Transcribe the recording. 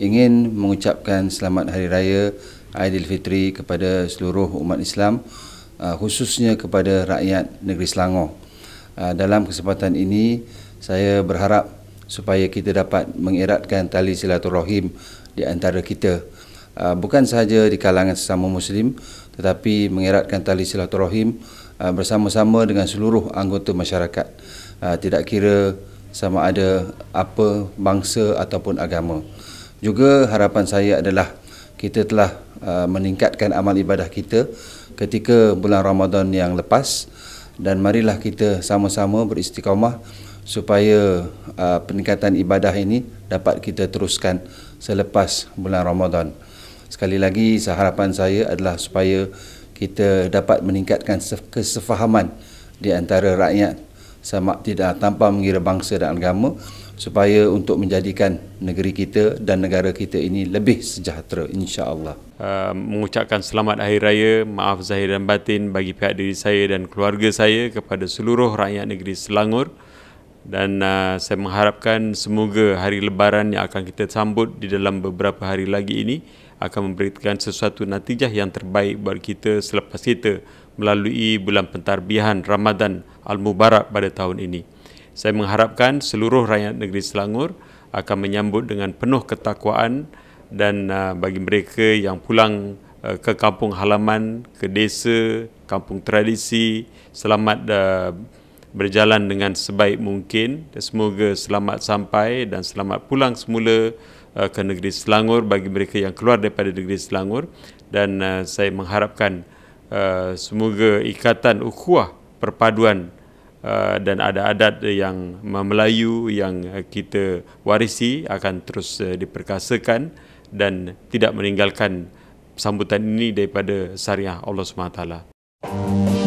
ingin mengucapkan selamat hari raya Aidilfitri kepada seluruh umat Islam uh, khususnya kepada rakyat negeri Selangor. Uh, dalam kesempatan ini saya berharap supaya kita dapat mengeratkan tali silaturahim di antara kita uh, bukan sahaja di kalangan sesama muslim tetapi mengeratkan tali silaturahim bersama-sama dengan seluruh anggota masyarakat tidak kira sama ada apa bangsa ataupun agama. Juga harapan saya adalah kita telah uh, meningkatkan amal ibadah kita ketika bulan Ramadan yang lepas dan marilah kita sama-sama beristiqamah supaya uh, peningkatan ibadah ini dapat kita teruskan selepas bulan Ramadan. Sekali lagi harapan saya adalah supaya kita dapat meningkatkan kesefahaman di antara rakyat sama tidak tanpa mengira bangsa dan agama supaya untuk menjadikan negeri kita dan negara kita ini lebih sejahtera insya-Allah. Uh, mengucapkan selamat hari raya, maaf zahir dan batin bagi pihak diri saya dan keluarga saya kepada seluruh rakyat negeri Selangor dan uh, saya mengharapkan semoga hari lebaran yang akan kita sambut di dalam beberapa hari lagi ini akan memberikan sesuatu natijah yang terbaik bagi kita selepas kita melalui bulan pentarbihan Ramadan Al-Mubarak pada tahun ini. Saya mengharapkan seluruh rakyat negeri Selangor akan menyambut dengan penuh ketakwaan dan uh, bagi mereka yang pulang uh, ke kampung halaman, ke desa, kampung tradisi, selamat uh, berjalan dengan sebaik mungkin. Semoga selamat sampai dan selamat pulang semula ke negeri Selangor bagi mereka yang keluar daripada negeri Selangor dan saya mengharapkan semoga ikatan ukhuwah perpaduan Uh, dan ada adat yang Melayu yang kita warisi akan terus uh, diperkasakan dan tidak meninggalkan sambutan ini daripada syariah Allah Subhanahu Wa Taala.